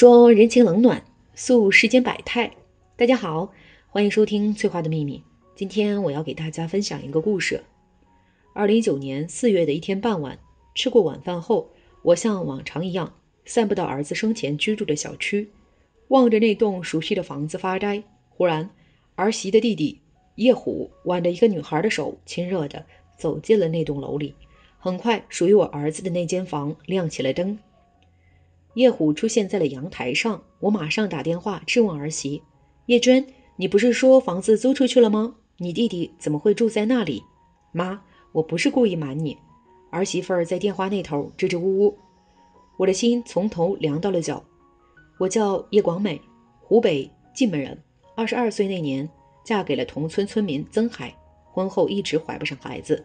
说人情冷暖，诉世间百态。大家好，欢迎收听《翠花的秘密》。今天我要给大家分享一个故事。二零一九年四月的一天傍晚，吃过晚饭后，我像往常一样散步到儿子生前居住的小区，望着那栋熟悉的房子发呆。忽然，儿媳的弟弟叶虎挽着一个女孩的手，亲热地走进了那栋楼里。很快，属于我儿子的那间房亮起了灯。叶虎出现在了阳台上，我马上打电话质问儿媳：“叶娟，你不是说房子租出去了吗？你弟弟怎么会住在那里？”“妈，我不是故意瞒你。”儿媳妇在电话那头支支吾吾。我的心从头凉到了脚。我叫叶广美，湖北蓟门人。二十二岁那年，嫁给了同村村民曾海。婚后一直怀不上孩子，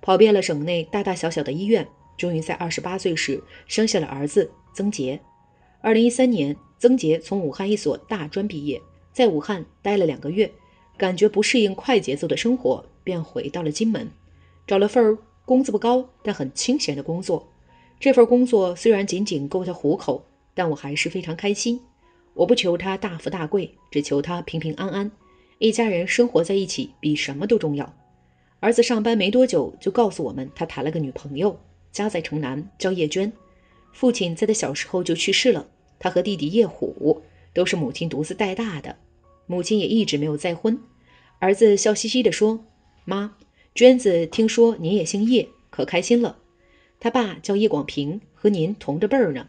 跑遍了省内大大小小的医院，终于在二十八岁时生下了儿子。曾杰，二零一三年，曾杰从武汉一所大专毕业，在武汉待了两个月，感觉不适应快节奏的生活，便回到了荆门，找了份工资不高但很清闲的工作。这份工作虽然仅仅够他糊口，但我还是非常开心。我不求他大富大贵，只求他平平安安。一家人生活在一起比什么都重要。儿子上班没多久就告诉我们，他谈了个女朋友，家在城南，叫叶娟。父亲在他小时候就去世了，他和弟弟叶虎都是母亲独自带大的，母亲也一直没有再婚。儿子笑嘻嘻地说：“妈，娟子听说您也姓叶，可开心了。他爸叫叶广平，和您同着辈儿呢。”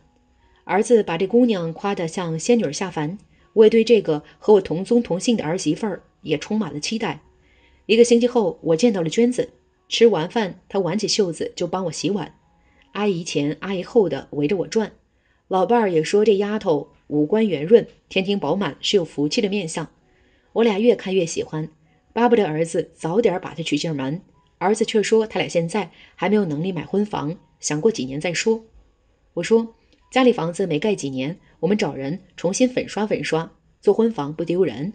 儿子把这姑娘夸得像仙女下凡，我也对这个和我同宗同姓的儿媳妇儿也充满了期待。一个星期后，我见到了娟子。吃完饭，她挽起袖子就帮我洗碗。阿姨前，阿姨后的围着我转，老伴儿也说这丫头五官圆润，天庭饱满，是有福气的面相。我俩越看越喜欢，巴不得儿子早点把她娶进门。儿子却说他俩现在还没有能力买婚房，想过几年再说。我说家里房子没盖几年，我们找人重新粉刷粉刷，做婚房不丢人。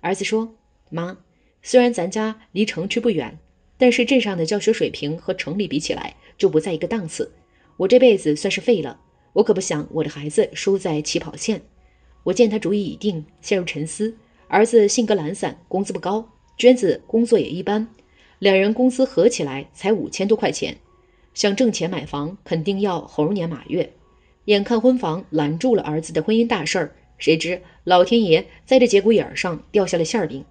儿子说妈，虽然咱家离城区不远。但是镇上的教学水平和城里比起来就不在一个档次。我这辈子算是废了，我可不想我的孩子输在起跑线。我见他主意已定，陷入沉思。儿子性格懒散，工资不高；娟子工作也一般，两人工资合起来才五千多块钱。想挣钱买房，肯定要猴年马月。眼看婚房拦住了儿子的婚姻大事儿，谁知老天爷在这节骨眼上掉下了馅儿饼。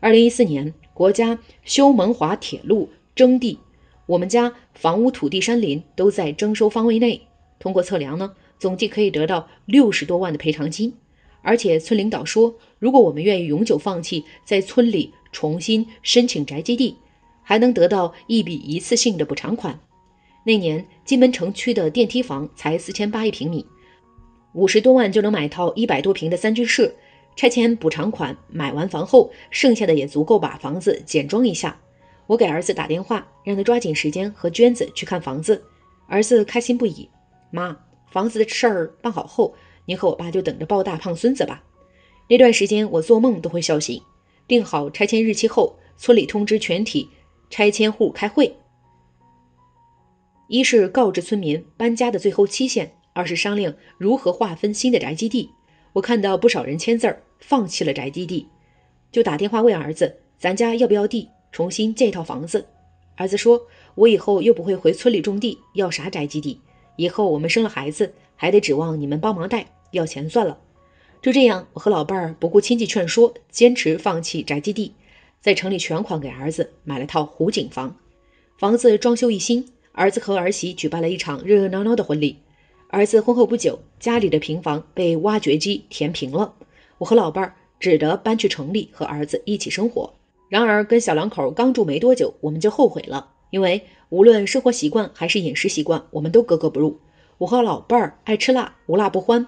二零一四年。国家修蒙华铁路征地，我们家房屋、土地、山林都在征收范围内。通过测量呢，总计可以得到六十多万的赔偿金。而且村领导说，如果我们愿意永久放弃在村里重新申请宅基地，还能得到一笔一次性的补偿款。那年金门城区的电梯房才四千八一平米，五十多万就能买套一百多平的三居室。拆迁补偿款买完房后，剩下的也足够把房子简装一下。我给儿子打电话，让他抓紧时间和娟子去看房子。儿子开心不已：“妈，房子的事儿办好后，您和我爸就等着抱大胖孙子吧。”那段时间，我做梦都会笑醒。定好拆迁日期后，村里通知全体拆迁户开会，一是告知村民搬家的最后期限，二是商量如何划分新的宅基地。我看到不少人签字儿。放弃了宅基地，就打电话问儿子：“咱家要不要地，重新建一套房子？”儿子说：“我以后又不会回村里种地，要啥宅基地？以后我们生了孩子，还得指望你们帮忙带，要钱算了。”就这样，我和老伴儿不顾亲戚劝说，坚持放弃宅基地，在城里全款给儿子买了套湖景房，房子装修一新。儿子和儿媳举办了一场热热闹闹的婚礼。儿子婚后不久，家里的平房被挖掘机填平了。我和老伴儿只得搬去城里和儿子一起生活。然而，跟小两口刚住没多久，我们就后悔了，因为无论生活习惯还是饮食习惯，我们都格格不入。我和老伴儿爱吃辣，无辣不欢；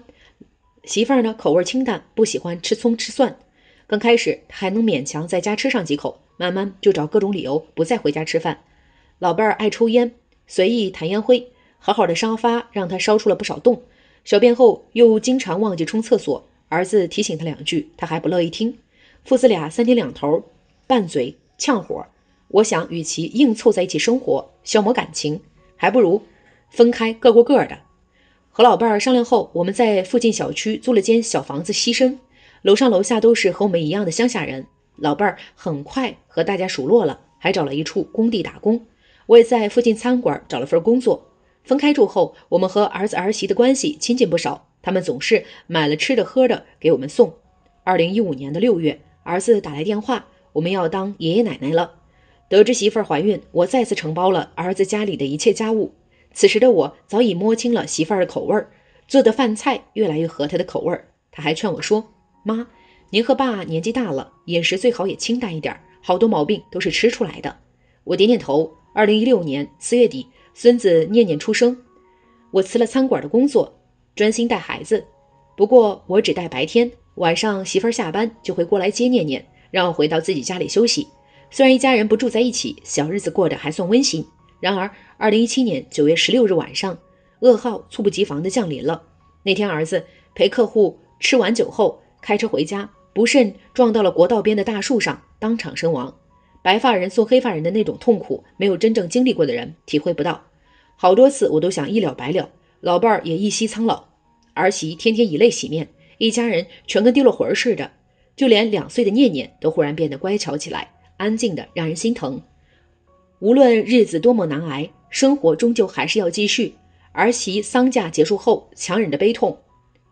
媳妇儿呢，口味清淡，不喜欢吃葱吃蒜。刚开始还能勉强在家吃上几口，慢慢就找各种理由不再回家吃饭。老伴儿爱抽烟，随意弹烟灰，好好的沙发让他烧出了不少洞。小便后又经常忘记冲厕所。儿子提醒他两句，他还不乐意听。父子俩三天两头拌嘴呛火。我想与其硬凑在一起生活，消磨感情，还不如分开各过各的。和老伴儿商量后，我们在附近小区租了间小房子栖身。楼上楼下都是和我们一样的乡下人。老伴儿很快和大家熟络了，还找了一处工地打工。我也在附近餐馆找了份工作。分开住后，我们和儿子儿媳的关系亲近不少。他们总是买了吃的喝的给我们送。二零一五年的六月，儿子打来电话，我们要当爷爷奶奶了。得知媳妇儿怀孕，我再次承包了儿子家里的一切家务。此时的我早已摸清了媳妇儿口味儿，做的饭菜越来越合她的口味儿。他还劝我说：“妈，您和爸年纪大了，饮食最好也清淡一点，好多毛病都是吃出来的。”我点点头。二零一六年四月底，孙子念念出生，我辞了餐馆的工作。专心带孩子，不过我只带白天，晚上媳妇儿下班就会过来接念念，让我回到自己家里休息。虽然一家人不住在一起，小日子过得还算温馨。然而，二零一七年九月十六日晚上，噩耗猝不及防地降临了。那天，儿子陪客户吃完酒后开车回家，不慎撞到了国道边的大树上，当场身亡。白发人送黑发人的那种痛苦，没有真正经历过的人体会不到。好多次我都想一了百了。老伴儿也一夕苍老，儿媳天天以泪洗面，一家人全跟丢了魂儿似的。就连两岁的念念都忽然变得乖巧起来，安静的让人心疼。无论日子多么难挨，生活终究还是要继续。儿媳丧假结束后，强忍着悲痛，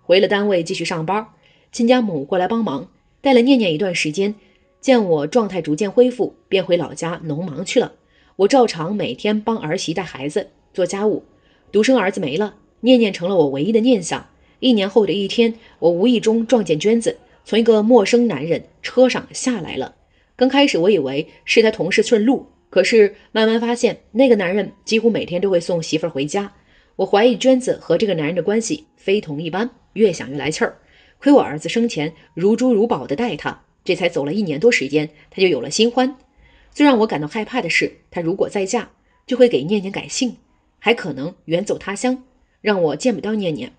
回了单位继续上班。亲家母过来帮忙，带了念念一段时间。见我状态逐渐恢复，便回老家农忙去了。我照常每天帮儿媳带孩子、做家务。独生儿子没了，念念成了我唯一的念想。一年后的一天，我无意中撞见娟子从一个陌生男人车上下来了。刚开始我以为是他同事顺路，可是慢慢发现那个男人几乎每天都会送媳妇儿回家。我怀疑娟子和这个男人的关系非同一般，越想越来气儿。亏我儿子生前如珠如宝的待他，这才走了一年多时间，他就有了新欢。最让我感到害怕的是，他如果再嫁，就会给念念改姓。还可能远走他乡，让我见不到念念。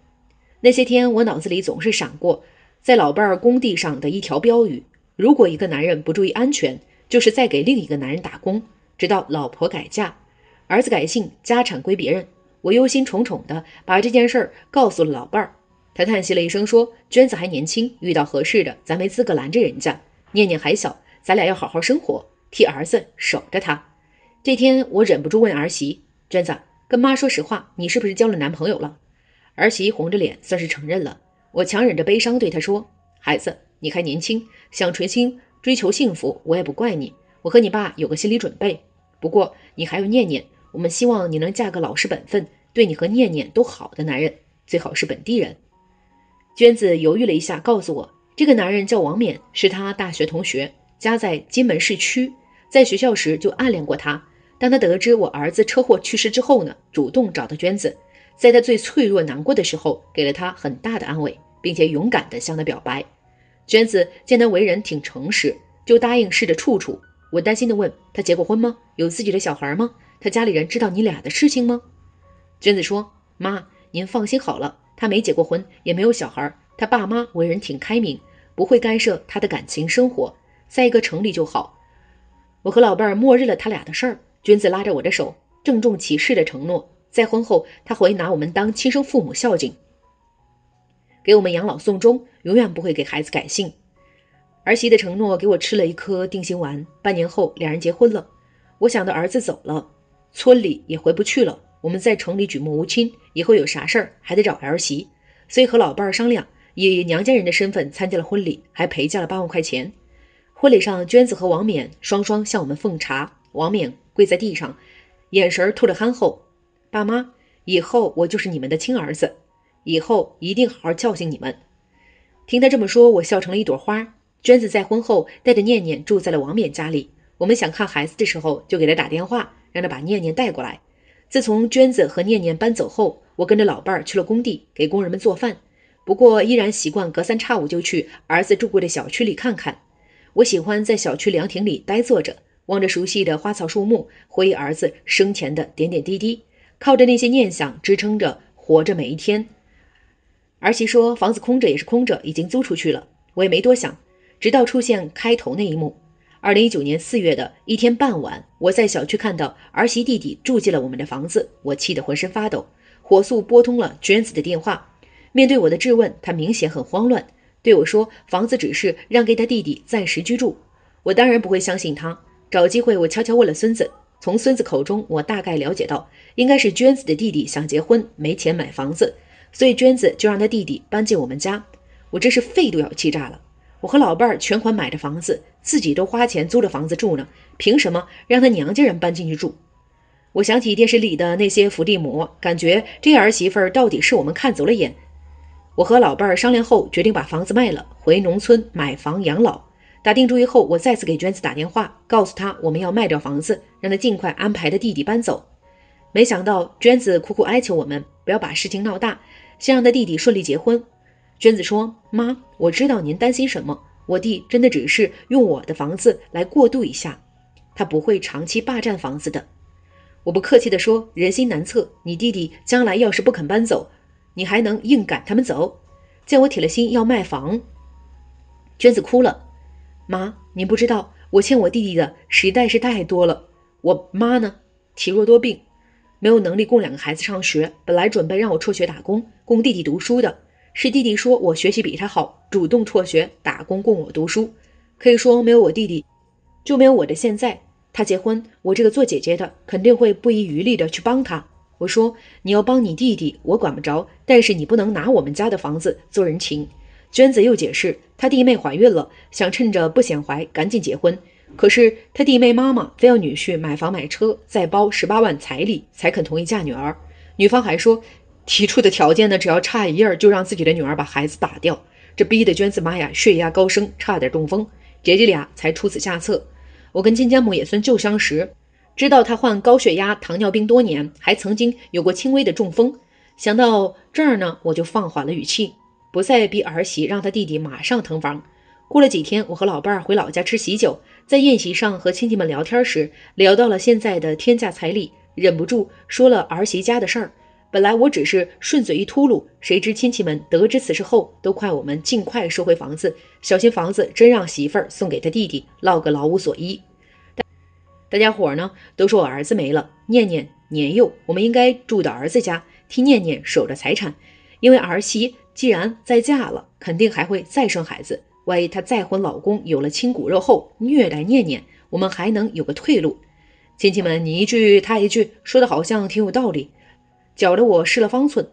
那些天，我脑子里总是闪过在老伴儿工地上的一条标语：“如果一个男人不注意安全，就是在给另一个男人打工。”直到老婆改嫁，儿子改姓，家产归别人，我忧心忡忡的把这件事儿告诉了老伴儿。他叹息了一声，说：“娟子还年轻，遇到合适的，咱没资格拦着人家。念念还小，咱俩要好好生活，替儿子守着他。”这天，我忍不住问儿媳：“娟子。”跟妈说实话，你是不是交了男朋友了？儿媳红着脸，算是承认了。我强忍着悲伤对她说：“孩子，你还年轻，想垂青追求幸福，我也不怪你。我和你爸有个心理准备。不过你还有念念，我们希望你能嫁个老实本分、对你和念念都好的男人，最好是本地人。”娟子犹豫了一下，告诉我，这个男人叫王冕，是他大学同学，家在金门市区，在学校时就暗恋过他。当他得知我儿子车祸去世之后呢，主动找到娟子，在他最脆弱难过的时候，给了他很大的安慰，并且勇敢的向他表白。娟子见他为人挺诚实，就答应试着处处。我担心的问他结过婚吗？有自己的小孩吗？他家里人知道你俩的事情吗？娟子说：“妈，您放心好了，他没结过婚，也没有小孩。他爸妈为人挺开明，不会干涉他的感情生活，在一个城里就好。”我和老伴儿默认了他俩的事儿。娟子拉着我的手，郑重其事的承诺：再婚后，他会拿我们当亲生父母孝敬，给我们养老送终，永远不会给孩子改姓。儿媳的承诺给我吃了一颗定心丸。半年后，两人结婚了。我想到儿子走了，村里也回不去了，我们在城里举目无亲，以后有啥事儿还得找儿媳，所以和老伴儿商量，以娘家人的身份参加了婚礼，还陪嫁了八万块钱。婚礼上，娟子和王冕双双向我们奉茶，王冕。跪在地上，眼神透着憨厚。爸妈，以后我就是你们的亲儿子，以后一定好好教训你们。听他这么说，我笑成了一朵花。娟子在婚后带着念念住在了王冕家里，我们想看孩子的时候就给他打电话，让他把念念带过来。自从娟子和念念搬走后，我跟着老伴儿去了工地，给工人们做饭。不过依然习惯隔三差五就去儿子住过的小区里看看。我喜欢在小区凉亭里呆坐着。望着熟悉的花草树木，回忆儿子生前的点点滴滴，靠着那些念想支撑着活着每一天。儿媳说：“房子空着也是空着，已经租出去了。”我也没多想，直到出现开头那一幕。二零一九年四月的一天傍晚，我在小区看到儿媳弟弟住进了我们的房子，我气得浑身发抖，火速拨通了娟子的电话。面对我的质问，他明显很慌乱，对我说：“房子只是让给他弟弟暂时居住。”我当然不会相信他。找机会，我悄悄问了孙子。从孙子口中，我大概了解到，应该是娟子的弟弟想结婚，没钱买房子，所以娟子就让他弟弟搬进我们家。我真是肺都要气炸了！我和老伴儿全款买的房子，自己都花钱租的房子住呢，凭什么让他娘家人搬进去住？我想起电视里的那些伏地魔，感觉这儿媳妇儿到底是我们看走了眼。我和老伴儿商量后，决定把房子卖了，回农村买房养老。打定主意后，我再次给娟子打电话，告诉她我们要卖掉房子，让她尽快安排她弟弟搬走。没想到娟子苦苦哀求我们不要把事情闹大，先让她弟弟顺利结婚。娟子说：“妈，我知道您担心什么，我弟真的只是用我的房子来过渡一下，他不会长期霸占房子的。”我不客气地说：“人心难测，你弟弟将来要是不肯搬走，你还能硬赶他们走？”见我铁了心要卖房，娟子哭了。妈，你不知道我欠我弟弟的实在是太多了。我妈呢，体弱多病，没有能力供两个孩子上学。本来准备让我辍学打工供弟弟读书的，是弟弟说我学习比他好，主动辍学打工供我读书。可以说，没有我弟弟，就没有我的现在。他结婚，我这个做姐姐的肯定会不遗余力的去帮他。我说，你要帮你弟弟，我管不着，但是你不能拿我们家的房子做人情。娟子又解释，她弟妹怀孕了，想趁着不显怀赶紧结婚，可是她弟妹妈妈非要女婿买房买车，再包十八万彩礼才肯同意嫁女儿。女方还说，提出的条件呢，只要差一点就让自己的女儿把孩子打掉，这逼得娟子妈呀血压高升，差点中风，姐弟俩才出此下策。我跟亲家母也算旧相识，知道她患高血压、糖尿病多年，还曾经有过轻微的中风。想到这儿呢，我就放缓了语气。不再逼儿媳让他弟弟马上腾房。过了几天，我和老伴儿回老家吃喜酒，在宴席上和亲戚们聊天时，聊到了现在的天价彩礼，忍不住说了儿媳家的事儿。本来我只是顺嘴一秃噜，谁知亲戚们得知此事后，都快我们尽快收回房子，小心房子真让媳妇儿送给他弟弟，落个老无所依。大家伙儿呢，都说我儿子没了，念念年幼，我们应该住到儿子家，替念念守着财产，因为儿媳。既然再嫁了，肯定还会再生孩子。万一她再婚老公有了亲骨肉后虐待念念，我们还能有个退路。亲戚们你一句他一句，说的好像挺有道理，搅得我失了方寸。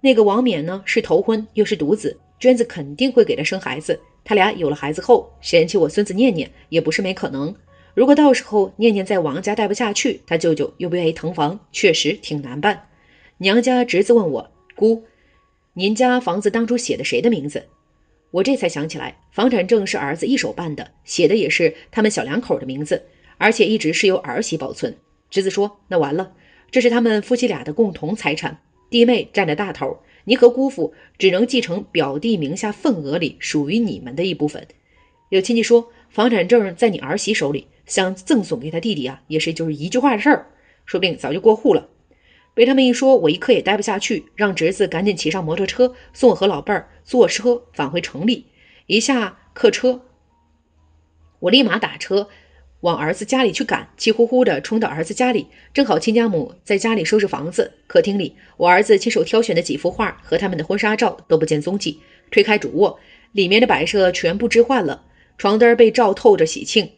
那个王冕呢，是头婚又是独子，娟子肯定会给他生孩子。他俩有了孩子后嫌弃我孙子念念也不是没可能。如果到时候念念在王家待不下去，他舅舅又不愿意腾房，确实挺难办。娘家侄子问我姑。您家房子当初写的谁的名字？我这才想起来，房产证是儿子一手办的，写的也是他们小两口的名字，而且一直是由儿媳保存。侄子说：“那完了，这是他们夫妻俩的共同财产，弟妹占着大头，你和姑父只能继承表弟名下份额里属于你们的一部分。”有亲戚说，房产证在你儿媳手里，想赠送给他弟弟啊，也是就是一句话的事儿，说不定早就过户了。被他们一说，我一刻也待不下去，让侄子赶紧骑上摩托车送我和老伴儿坐车返回城里。一下客车，我立马打车往儿子家里去赶，气呼呼的冲到儿子家里。正好亲家母在家里收拾房子，客厅里我儿子亲手挑选的几幅画和他们的婚纱照都不见踪迹。推开主卧，里面的摆设全部置换了，床单被罩透着喜庆，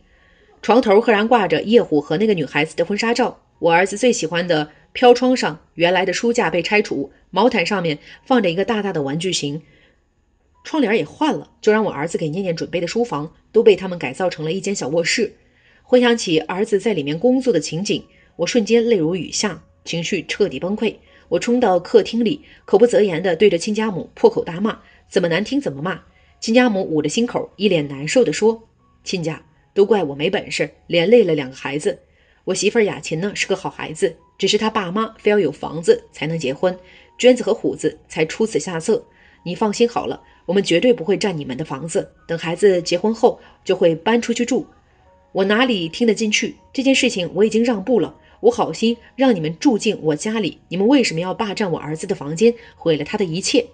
床头赫然挂着叶虎和那个女孩子的婚纱照，我儿子最喜欢的。飘窗上原来的书架被拆除，毛毯上面放着一个大大的玩具熊，窗帘也换了，就让我儿子给念念准备的书房都被他们改造成了一间小卧室。回想起儿子在里面工作的情景，我瞬间泪如雨下，情绪彻底崩溃。我冲到客厅里，口不择言地对着亲家母破口大骂，怎么难听怎么骂。亲家母捂着心口，一脸难受地说：“亲家，都怪我没本事，连累了两个孩子。”我媳妇儿雅琴呢是个好孩子，只是她爸妈非要有房子才能结婚，娟子和虎子才出此下策。你放心好了，我们绝对不会占你们的房子，等孩子结婚后就会搬出去住。我哪里听得进去？这件事情我已经让步了，我好心让你们住进我家里，你们为什么要霸占我儿子的房间，毁了他的一切？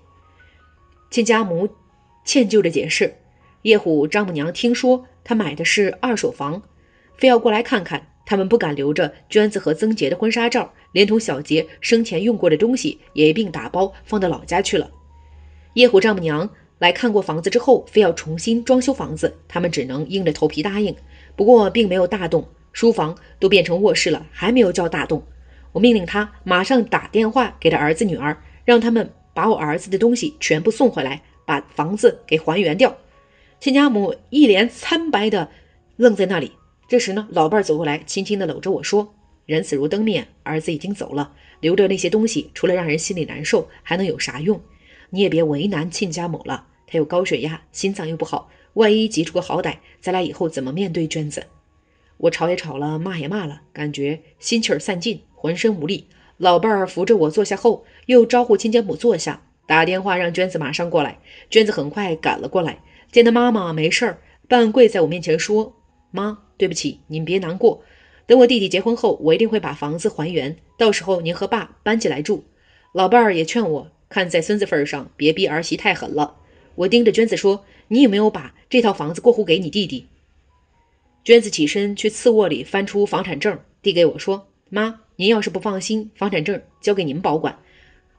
亲家母，歉疚的解释。叶虎丈母娘听说他买的是二手房，非要过来看看。他们不敢留着娟子和曾杰的婚纱照，连同小杰生前用过的东西也一并打包放到老家去了。叶虎丈母娘来看过房子之后，非要重新装修房子，他们只能硬着头皮答应。不过并没有大动，书房都变成卧室了，还没有叫大动。我命令他马上打电话给他儿子女儿，让他们把我儿子的东西全部送回来，把房子给还原掉。亲家母一脸苍白的愣在那里。这时呢，老伴儿走过来，轻轻地搂着我说：“人死如灯灭，儿子已经走了，留着那些东西，除了让人心里难受，还能有啥用？你也别为难亲家母了，她有高血压，心脏又不好，万一急出个好歹，咱俩以后怎么面对娟子？”我吵也吵了，骂也骂了，感觉心气儿散尽，浑身无力。老伴儿扶着我坐下后，又招呼亲家母坐下，打电话让娟子马上过来。娟子很快赶了过来，见她妈妈没事儿，半跪在我面前说：“妈。”对不起，您别难过。等我弟弟结婚后，我一定会把房子还原。到时候您和爸搬进来住。老伴儿也劝我，看在孙子份上，别逼儿媳太狠了。我盯着娟子说：“你有没有把这套房子过户给你弟弟？”娟子起身去次卧里翻出房产证，递给我说：“妈，您要是不放心，房产证交给您保管。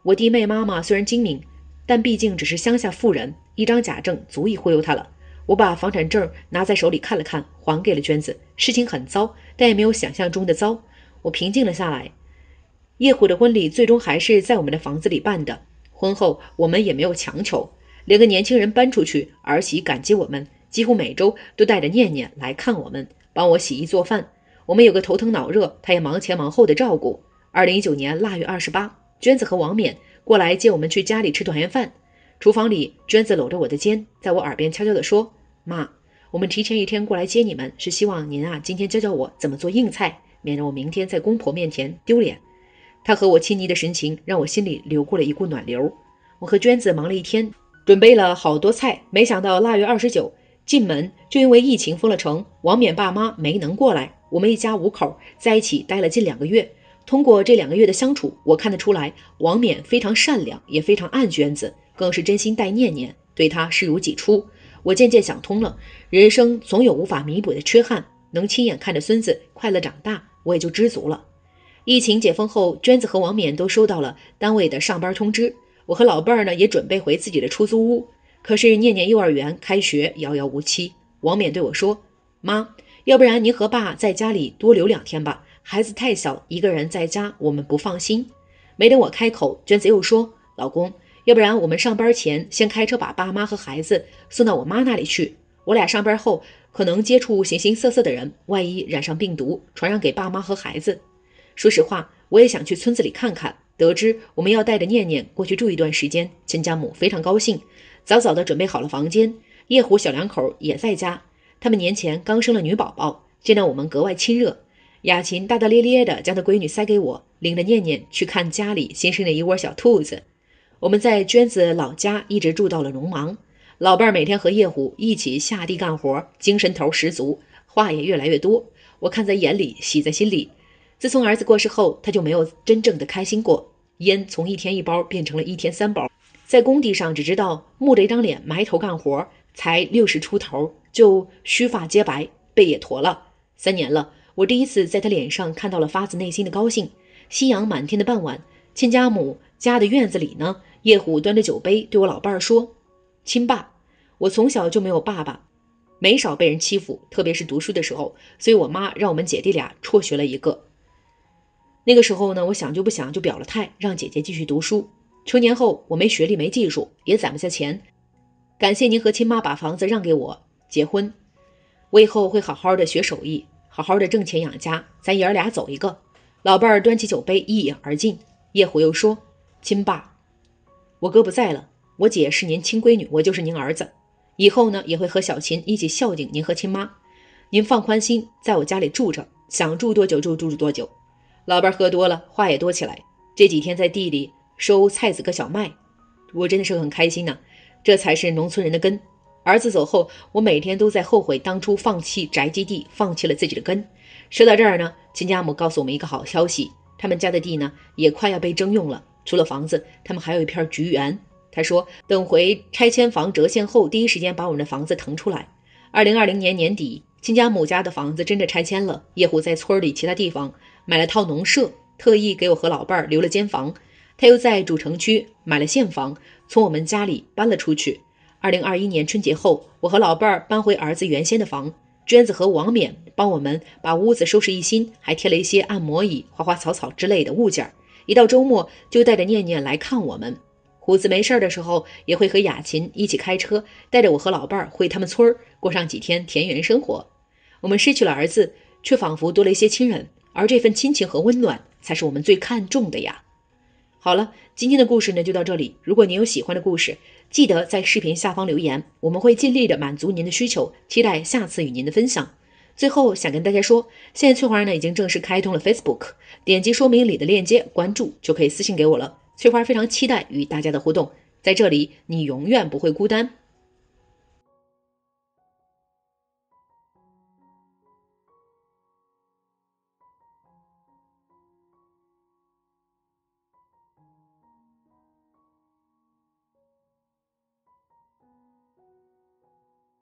我弟妹妈妈虽然精明，但毕竟只是乡下妇人，一张假证足以忽悠她了。”我把房产证拿在手里看了看，还给了娟子。事情很糟，但也没有想象中的糟。我平静了下来。叶虎的婚礼最终还是在我们的房子里办的。婚后我们也没有强求，连个年轻人搬出去。儿媳感激我们，几乎每周都带着念念来看我们，帮我洗衣做饭。我们有个头疼脑热，她也忙前忙后的照顾。二零一九年腊月二十八，娟子和王冕过来接我们去家里吃团圆饭。厨房里，娟子搂着我的肩，在我耳边悄悄地说：“妈，我们提前一天过来接你们，是希望您啊，今天教教我怎么做硬菜，免得我明天在公婆面前丢脸。”她和我亲昵的神情让我心里流过了一股暖流。我和娟子忙了一天，准备了好多菜，没想到腊月二十九进门就因为疫情封了城，王冕爸妈没能过来。我们一家五口在一起待了近两个月，通过这两个月的相处，我看得出来，王冕非常善良，也非常爱娟子。更是真心待念念，对他视如己出。我渐渐想通了，人生总有无法弥补的缺憾，能亲眼看着孙子快乐长大，我也就知足了。疫情解封后，娟子和王冕都收到了单位的上班通知，我和老伴儿呢也准备回自己的出租屋。可是念念幼儿园开学遥遥无期，王冕对我说：“妈，要不然您和爸在家里多留两天吧，孩子太小，一个人在家我们不放心。”没等我开口，娟子又说：“老公。”要不然我们上班前先开车把爸妈和孩子送到我妈那里去。我俩上班后可能接触形形色色的人，万一染上病毒，传染给爸妈和孩子。说实话，我也想去村子里看看。得知我们要带着念念过去住一段时间，亲家母非常高兴，早早的准备好了房间。叶虎小两口也在家，他们年前刚生了女宝宝，见到我们格外亲热。雅琴大大咧咧的将她闺女塞给我，领着念念去看家里新生的一窝小兔子。我们在娟子老家一直住到了农忙，老伴每天和叶虎一起下地干活，精神头十足，话也越来越多。我看在眼里，喜在心里。自从儿子过世后，他就没有真正的开心过。烟从一天一包变成了一天三包，在工地上只知道木着一张脸埋头干活，才六十出头就须发皆白，背也驼了。三年了，我第一次在他脸上看到了发自内心的高兴。夕阳满天的傍晚，亲家母家的院子里呢。叶虎端着酒杯对我老伴儿说：“亲爸，我从小就没有爸爸，没少被人欺负，特别是读书的时候，所以我妈让我们姐弟俩辍学了一个。那个时候呢，我想就不想就表了态，让姐姐继续读书。成年后我没学历没技术，也攒不下钱。感谢您和亲妈把房子让给我结婚，我以后会好好的学手艺，好好的挣钱养家，咱爷儿俩走一个。”老伴儿端起酒杯一饮而尽。叶虎又说：“亲爸。”我哥不在了，我姐是您亲闺女，我就是您儿子，以后呢也会和小琴一起孝敬您和亲妈。您放宽心，在我家里住着，想住多久就住住多久。老伴喝多了，话也多起来。这几天在地里收菜籽和小麦，我真的是很开心呢。这才是农村人的根。儿子走后，我每天都在后悔当初放弃宅基地，放弃了自己的根。说到这儿呢，亲家母告诉我们一个好消息，他们家的地呢也快要被征用了。除了房子，他们还有一片菊园。他说，等回拆迁房折现后，第一时间把我们的房子腾出来。二零二零年年底，亲家母家的房子真的拆迁了。叶虎在村里其他地方买了套农舍，特意给我和老伴儿留了间房。他又在主城区买了现房，从我们家里搬了出去。二零二一年春节后，我和老伴儿搬回儿子原先的房。娟子和王冕帮我们把屋子收拾一新，还贴了一些按摩椅、花花草草之类的物件儿。一到周末就带着念念来看我们，胡子没事的时候也会和雅琴一起开车，带着我和老伴儿回他们村儿，过上几天田园生活。我们失去了儿子，却仿佛多了一些亲人，而这份亲情和温暖才是我们最看重的呀。好了，今天的故事呢就到这里。如果您有喜欢的故事，记得在视频下方留言，我们会尽力的满足您的需求。期待下次与您的分享。最后想跟大家说，现在翠花呢已经正式开通了 Facebook，点击说明里的链接关注就可以私信给我了。翠花非常期待与大家的互动，在这里你永远不会孤单。